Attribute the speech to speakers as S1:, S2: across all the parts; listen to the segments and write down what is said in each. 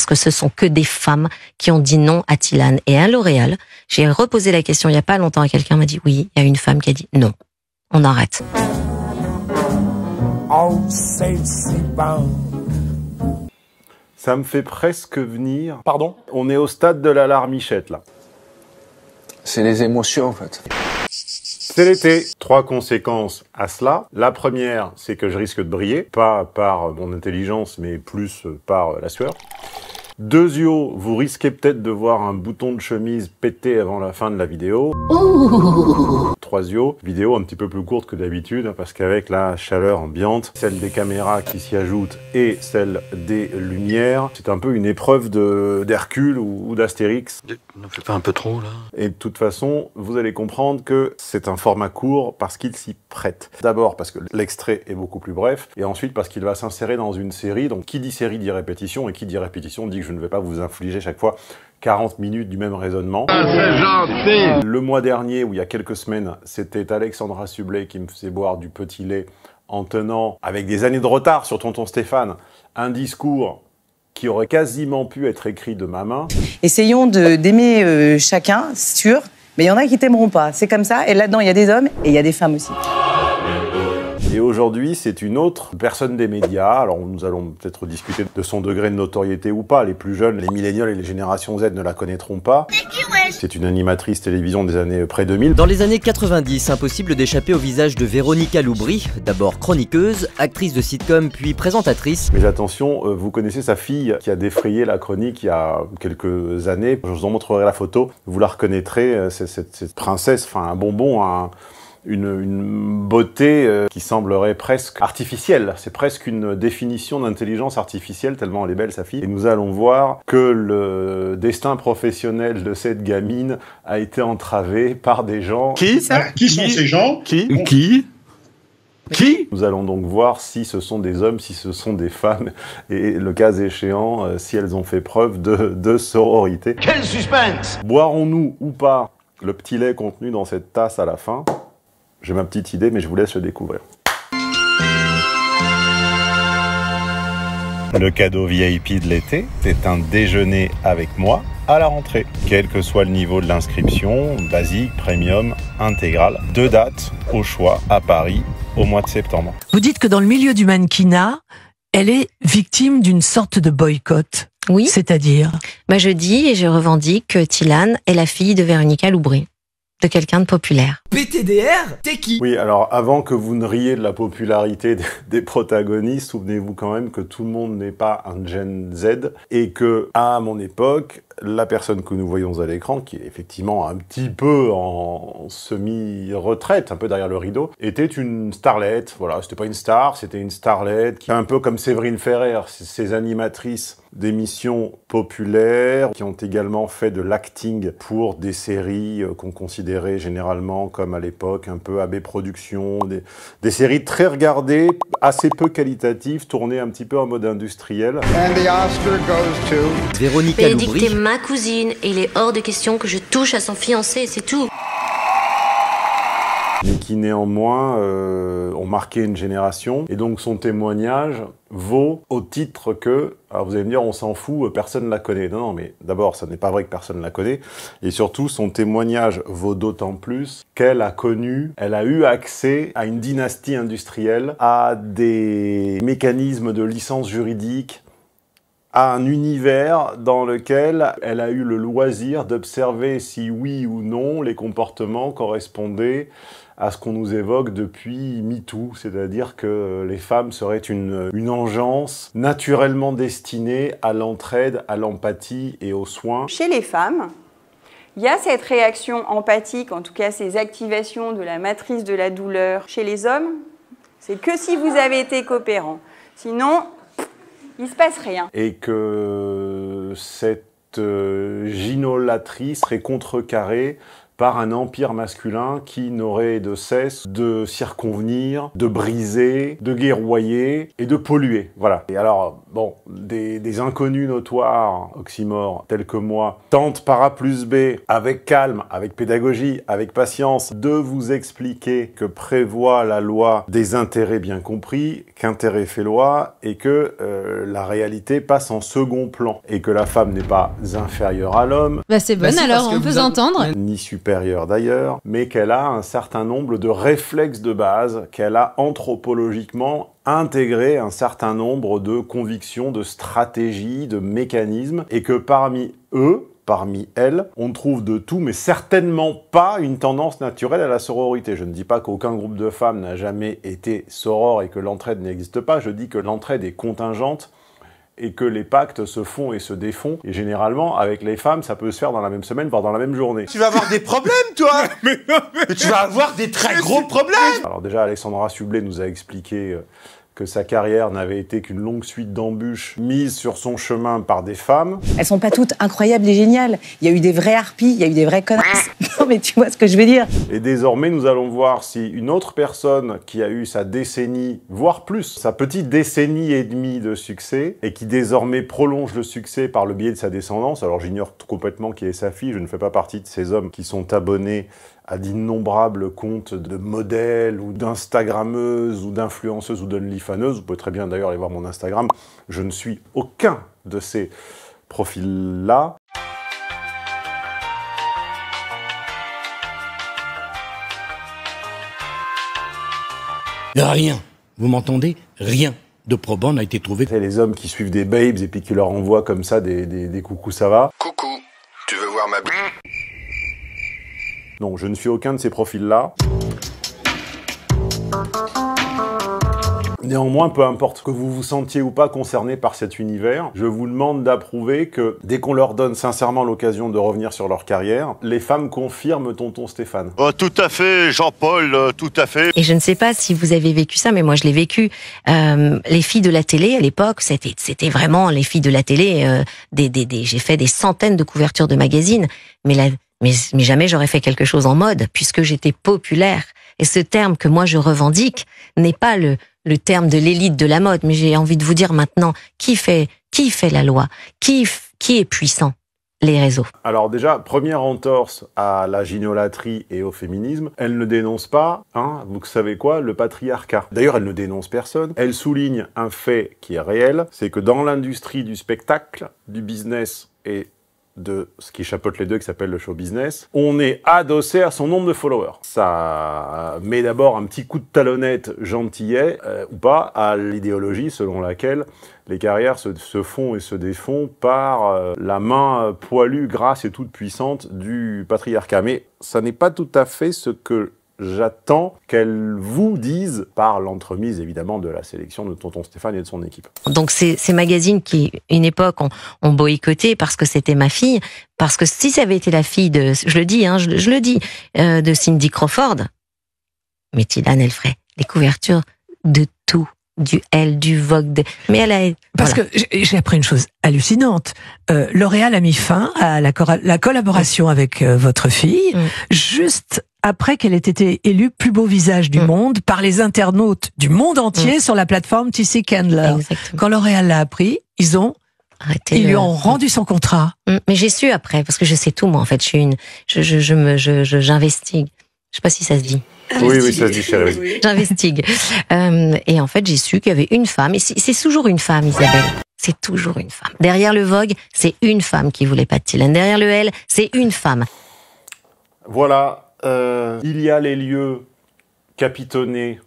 S1: parce que ce sont que des femmes qui ont dit non à Tilan. Et à L'Oréal, j'ai reposé la question il n'y a pas longtemps à quelqu'un m'a dit oui, il y a une femme qui a dit non. On arrête.
S2: Ça me fait presque venir. Pardon On est au stade de larmichette, là. C'est les émotions en fait. C'est l'été. Trois conséquences à cela. La première, c'est que je risque de briller, pas par mon intelligence, mais plus par la sueur. Deux yeux, vous risquez peut-être de voir un bouton de chemise péter avant la fin de la vidéo. Ouh. Trois yeux, vidéo un petit peu plus courte que d'habitude hein, parce qu'avec la chaleur ambiante, celle des caméras qui s'y ajoutent et celle des lumières, c'est un peu une épreuve d'Hercule ou, d'Astérix. Ne fait pas un peu trop là. Et de toute façon, vous allez comprendre que c'est un format court parce qu'il s'y prête. D'abord parce que l'extrait est beaucoup plus bref et ensuite parce qu'il va s'insérer dans une série. Donc qui dit série dit répétition et qui dit répétition dit que je je ne vais pas vous infliger chaque fois 40 minutes du même raisonnement. Ah, Le mois dernier, ou il y a quelques semaines, c'était Alexandra Sublet qui me faisait boire du petit lait en tenant, avec des années de retard sur Tonton Stéphane, un discours qui aurait quasiment pu être écrit de ma main.
S1: Essayons d'aimer euh, chacun, c'est sûr, mais il y en a qui t'aimeront pas. C'est comme ça, et là-dedans, il y a des hommes et il y a des femmes aussi.
S2: Et aujourd'hui, c'est une autre personne des médias. Alors, nous allons peut-être discuter de son degré de notoriété ou pas. Les plus jeunes, les milléniaux, et les générations Z ne la connaîtront pas. C'est une animatrice télévision des années euh, près 2000. Dans les années 90, impossible d'échapper au visage de Véronica Loubry, d'abord chroniqueuse, actrice de sitcom puis présentatrice. Mais attention, euh, vous connaissez sa fille qui a défrayé la chronique il y a quelques années. Je vous en montrerai la photo, vous la reconnaîtrez, euh, c'est cette princesse, enfin un bonbon, un une, beauté euh, qui semblerait presque artificielle. C'est presque une définition d'intelligence artificielle, tellement elle est belle sa fille. Et nous allons voir que le destin professionnel de cette gamine a été entravé par des gens... Qui ça Qui sont ces gens Qui Qui qui Nous allons donc voir si ce sont des hommes, si ce sont des femmes, et le cas échéant, euh, si elles ont fait preuve de, de sororité. Quel suspense Boirons-nous ou pas le petit lait contenu dans cette tasse à la fin j'ai ma petite idée, mais je vous laisse le découvrir. Le cadeau VIP de l'été, c'est un déjeuner avec moi à la rentrée. Quel que soit le niveau de l'inscription, basique, premium, intégral, deux dates au choix à Paris au mois de septembre. Vous
S1: dites que dans le milieu du mannequinat, elle est victime d'une sorte de boycott. Oui. C'est-à-dire bah, je dis et je revendique que Tilane est la fille de Véronica Loubré de quelqu'un de populaire.
S2: BTDR, t'es qui Oui, alors avant que vous ne riez de la popularité des protagonistes, souvenez-vous quand même que tout le monde n'est pas un Gen Z et que à mon époque, la personne que nous voyons à l'écran, qui est effectivement un petit peu en semi-retraite, un peu derrière le rideau, était une starlette. Voilà, c'était pas une star, c'était une starlette, un peu comme Séverine Ferrer, ces animatrices d'émissions populaires, qui ont également fait de l'acting pour des séries euh, qu'on considérait généralement comme à l'époque un peu AB Productions, des, séries très regardées, assez peu qualitatives, tournées un petit peu en mode industriel. Et the
S1: ma cousine et il est hors de question que je touche à son fiancé, c'est tout.
S2: Mais qui néanmoins euh, ont marqué une génération et donc son témoignage vaut au titre que, alors vous allez me dire on s'en fout, euh, personne ne la connaît. Non, non, mais d'abord ça n'est pas vrai que personne ne la connaît et surtout son témoignage vaut d'autant plus qu'elle a connu, elle a eu accès à une dynastie industrielle, à des mécanismes de licence juridique, à un univers dans lequel elle a eu le loisir d'observer si oui ou non les comportements correspondaient à ce qu'on nous évoque depuis MeToo, c'est-à-dire que les femmes seraient une, une engeance naturellement destinée à l'entraide, à l'empathie et aux soins. Chez
S1: les femmes, il y a cette réaction empathique, en tout cas ces activations de la matrice de la douleur. Chez les hommes, c'est que si vous avez été coopérant. Sinon, il se passe rien.
S2: Et que cette euh, ginolatrie serait contrecarrée par un empire masculin qui n'aurait de cesse de circonvenir, de briser, de guerroyer et de polluer. Voilà. Et alors, bon, des, inconnus notoires, oxymores tels que moi, tentent par A plus B, avec calme, avec pédagogie, avec patience, de vous expliquer que prévoit la loi des intérêts bien compris, qu'intérêt fait loi, et que euh, la réalité passe en second plan, et que la femme n'est pas inférieure à l'homme. Bah c'est bah, bon alors, on peut s'entendre d'ailleurs, mais qu'elle a un certain nombre de réflexes de base, qu'elle a anthropologiquement intégré un certain nombre de convictions, de stratégies, de mécanismes, et que parmi eux, parmi elles, on trouve de tout, mais certainement pas une tendance naturelle à la sororité. Je ne dis pas qu'aucun groupe de femmes n'a jamais été soror et que l'entraide n'existe pas, je dis que l'entraide est contingente et que les pactes se font et se défont. Et généralement, avec les femmes, ça peut se faire dans la même semaine, voire dans la même journée. Tu vas avoir des problèmes, toi mais, tu vas avoir des très gros problèmes Alors déjà, Alexandra Sublet nous a expliqué... Euh, que sa carrière n'avait été qu'une longue suite d'embûches mises sur son chemin par des femmes.
S1: Elles sont pas toutes incroyables et géniales. Il y a eu des vrais harpies, il y a eu des vrais connasses. Non mais tu vois ce que je veux dire.
S2: Et désormais, nous allons voir si une autre personne qui a eu sa décennie, voire plus, sa petite décennie et demie de succès, et qui désormais prolonge le succès par le biais de sa descendance, alors j'ignore complètement qui est sa fille, je ne fais pas partie de ces hommes qui sont abonnés à d'innombrables comptes de modèles ou d'instagrammeuses ou d'influenceuses ou d'onlyfaneuses. Vous pouvez très bien d'ailleurs aller voir mon Instagram. Je ne suis aucun de ces profils-là. Rien, vous m'entendez Rien de probant n'a été trouvé. C'est les hommes qui suivent des babes et puis qui leur envoient comme ça des, coucous ça va. Coucou, tu veux voir ma... Non, je ne suis aucun de ces profils-là. Néanmoins, peu importe que vous vous sentiez ou pas concerné par cet univers, je vous demande d'approuver que dès qu'on leur donne sincèrement l'occasion de revenir sur leur carrière, les femmes confirment tonton Stéphane. Oh, tout à fait, Jean-Paul, euh, tout à fait. Et je
S1: ne sais pas si vous avez vécu ça, mais moi je l'ai vécu. Euh, les filles de la télé à l'époque, c'était vraiment les filles de la télé. Euh, j'ai fait des centaines de couvertures de magazines, mais la mais, jamais j'aurais fait quelque chose en mode, puisque j'étais populaire. Et ce terme que moi je revendique n'est pas le, terme de l'élite de la mode, mais j'ai envie de vous dire maintenant, qui fait, qui fait la loi qui, qui est puissant les réseaux.
S2: Alors déjà, première entorse à la gynolatrie et au féminisme, elle ne dénonce pas, hein, vous savez quoi, le patriarcat. D'ailleurs, elle ne dénonce personne. Elle souligne un fait qui est réel, c'est que dans l'industrie du spectacle, du business et de ce qui chapeaute les deux, qui s'appelle le show business, on est adossé à son nombre de followers. Ça met d'abord un petit coup de talonnette gentillet, euh, ou pas, à l'idéologie selon laquelle les carrières se, font et se défont par euh, la main poilue, grasse et toute puissante du patriarcat. Mais ça n'est pas tout à fait ce que J'attends qu'elle vous dise, par l'entremise évidemment de la sélection de Tonton Stéphane et de son équipe.
S1: Donc ces, ces magazines qui, une époque, ont, ont boycotté parce que c'était ma fille, parce que si ça avait été la fille de, je le dis, hein, je, le dis, euh, de Cindy Crawford, mais Tilane, elle ferait les couvertures de tout du L, du Vogue. Mais elle a. Parce que j'ai appris une chose hallucinante. Euh, L'Oréal a mis fin à la, la collaboration avec euh, votre fille mm. juste après qu'elle ait été élue plus beau visage du mm. monde par les internautes du monde entier mm. sur la plateforme TC Candler. Quand L'Oréal l'a appris, ils ont Arrêtez ils lui ont rendu son contrat. Mm. Mais j'ai su après parce que je sais tout moi en fait. Je suis une, je je je me je j'investigue. Je, sais pas si ça se dit.
S2: Oui, oui, ça se dit, chérie.
S1: J'investigue. Euh, et en fait, j'ai su qu'il y avait une femme. Et c'est toujours une femme, Isabelle. C'est toujours une femme. Derrière le Vogue, c'est une femme qui voulait pas de Derrière le L, c'est une femme.
S2: Voilà, euh, il y a les lieux capitonnés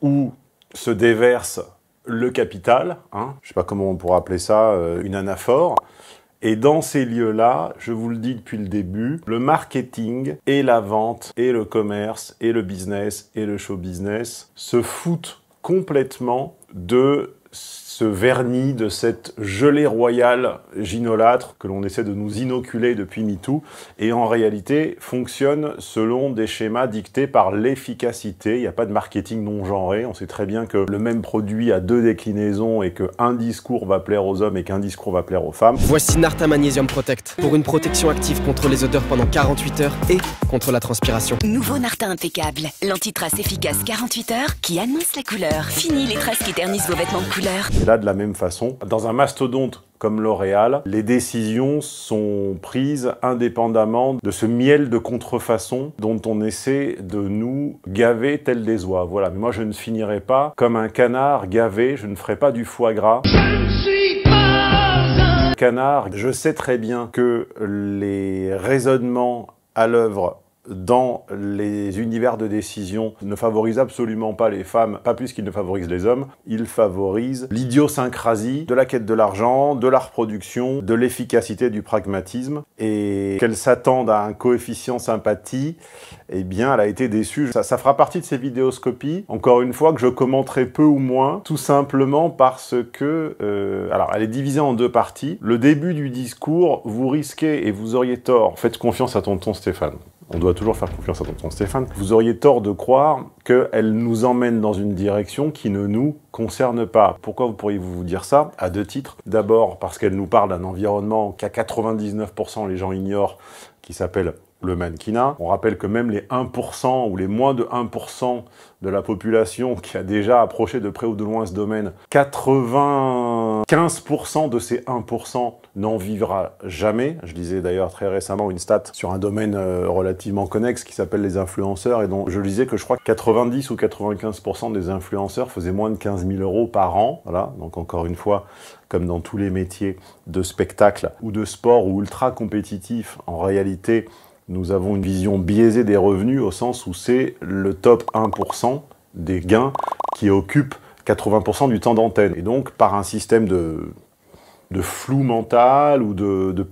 S2: où se déverse le capital, hein. je ne sais pas comment on pourrait appeler ça, euh, une anaphore. Et dans ces lieux-là, je vous le dis depuis le début, le marketing et la vente et le commerce et le business et le show business se foutent complètement de ce vernis de cette gelée royale ginolâtre que l'on essaie de nous inoculer depuis MeToo, et en réalité fonctionne selon des schémas dictés par l'efficacité. Il n'y a pas de marketing non genré. On sait très bien que le même produit a deux déclinaisons et qu'un discours va plaire aux hommes et qu'un discours va plaire aux femmes. Voici
S1: Narta Magnesium Protect pour une protection active contre les odeurs pendant 48 heures et contre la transpiration. Nouveau Narta impeccable, l'antitrace efficace 48 heures qui annonce la couleur. Fini les traces qui ternissent vos vêtements de couleur.
S2: Et là, de la même façon, dans un mastodonte comme L'Oréal, les décisions sont prises indépendamment de ce miel de contrefaçon dont on essaie de nous gaver tel des oies. Voilà, mais moi je ne finirai pas comme un canard gavé, je ne ferai pas du foie gras. Canard, je sais très bien que les raisonnements à l'œuvre dans les univers de décision ne favorise absolument pas les femmes, pas plus qu'il ne favorise les hommes. Il favorise l'idiosyncrasie de la quête de l'argent, de la reproduction, de l'efficacité du pragmatisme. Et qu'elle s'attende à un coefficient sympathie, eh bien, elle a été déçue. Ça, fera partie de ces vidéoscopies, encore une fois, que je commenterai peu ou moins, tout simplement parce que... Euh, alors, elle est divisée en deux parties. Le début du discours, vous risquez, et vous auriez tort, faites confiance à tonton Stéphane on doit toujours faire confiance à tonton Stéphane, vous auriez tort de croire qu'elle nous emmène dans une direction qui ne nous concerne pas. Pourquoi vous pourriez vous dire ça À deux titres. D'abord parce qu'elle nous parle d'un environnement qu'à 99% les gens ignorent qui s'appelle le mannequinat. On rappelle que même les 1% ou les moins de 1% de la population qui a déjà approché de près ou de loin ce domaine, 95% de ces 1% n'en vivra jamais. Je lisais d'ailleurs très récemment une stat sur un domaine euh, relativement connexe qui s'appelle les influenceurs et dont je lisais que je crois que 90 ou 95% des influenceurs faisaient moins de 15 000 euros par an. Voilà, donc encore une fois, comme dans tous les métiers de spectacle ou de sport ou ultra compétitif, en réalité, nous avons une vision biaisée des revenus au sens où c'est le top 1% des gains qui occupe 80% du temps d'antenne. Et donc, par un système de, flou mental ou de, de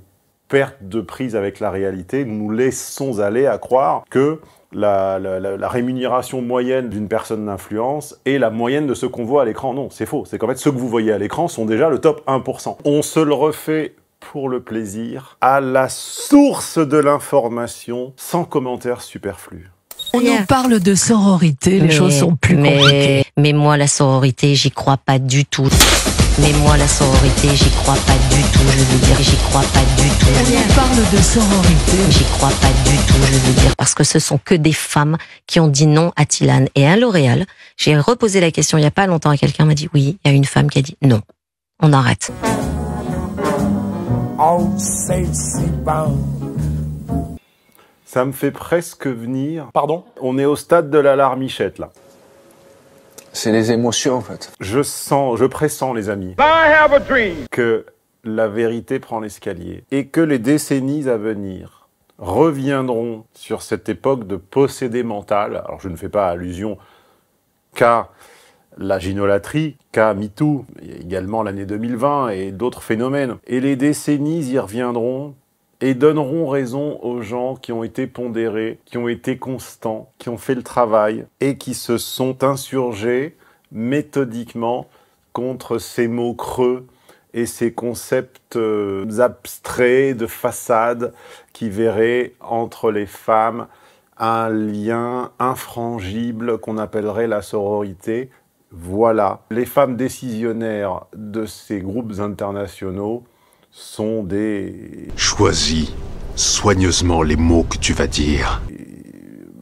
S2: perte de prise avec la réalité, nous nous laissons aller à croire que la, rémunération moyenne d'une personne d'influence et la moyenne de ce qu'on voit à l'écran. Non, c'est faux. C'est qu'en fait, ceux que vous voyez à l'écran sont déjà le top 1%. On se le refait pour le plaisir, à la source de l'information, sans commentaires superflus.
S1: On en parle de sororité, les choses sont plus mais, Mais moi, la sororité, j'y crois pas du tout. Mais moi, la sororité, j'y crois pas du tout. Je veux dire, j'y crois pas du tout. On parle de sororité. J'y crois pas du tout, je veux dire. Parce que ce sont que des femmes qui ont dit non à Tilane et à L'Oréal. J'ai reposé la question il y a pas longtemps et quelqu'un m'a dit oui. Il y a une femme qui a dit non. On arrête.
S2: Ça me fait presque venir. Pardon On est au stade de larmichette là. C'est les émotions, en fait. Je sens, je pressens, les amis, que la vérité prend l'escalier et que les décennies à venir reviendront sur cette époque de possédé mental. Alors, je ne fais pas allusion qu'à la ginolatrie, qu'à MeToo, également l'année 2020 et d'autres phénomènes. Et les décennies y reviendront et donneront raison aux gens qui ont été pondérés, qui ont été constants, qui ont fait le travail et qui se sont insurgés méthodiquement contre ces mots creux et ces concepts euh, abstraits de façade qui verraient entre les femmes un lien infrangible qu'on appellerait la sororité. Voilà, les femmes décisionnaires de ces groupes internationaux sont des... Choisis soigneusement les mots que tu vas dire.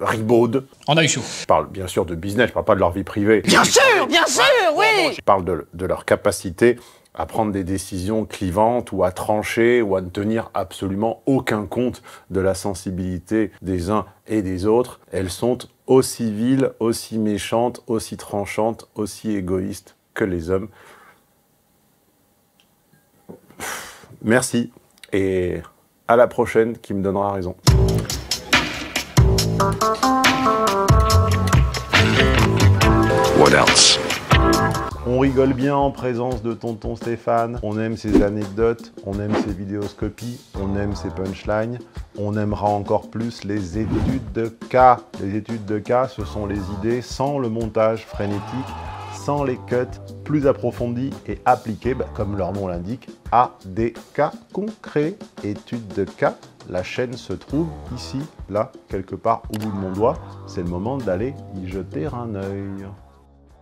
S2: Ribaude. En a chaud. Je parle bien sûr de business, je parle pas de leur vie privée. Bien sûr, bien sûr, oui Je parle de, leur capacité à prendre des décisions clivantes ou à trancher ou à ne tenir absolument aucun compte de la sensibilité des uns et des autres. Elles sont aussi viles, aussi méchantes, aussi tranchantes, aussi égoïstes que les hommes. Merci et à la prochaine qui me donnera raison. What else? On rigole bien en présence de tonton Stéphane, on aime ses anecdotes, on aime ses vidéoscopies, on aime ses punchlines, on aimera encore plus les études de cas. Les études de cas, ce sont les idées sans le montage frénétique sans les cuts, plus approfondis et appliqués, bah, comme leur nom l'indique, à des cas concrets. Étude de cas, la chaîne se trouve ici, là, quelque part au bout de mon doigt. C'est le moment d'aller y jeter un œil.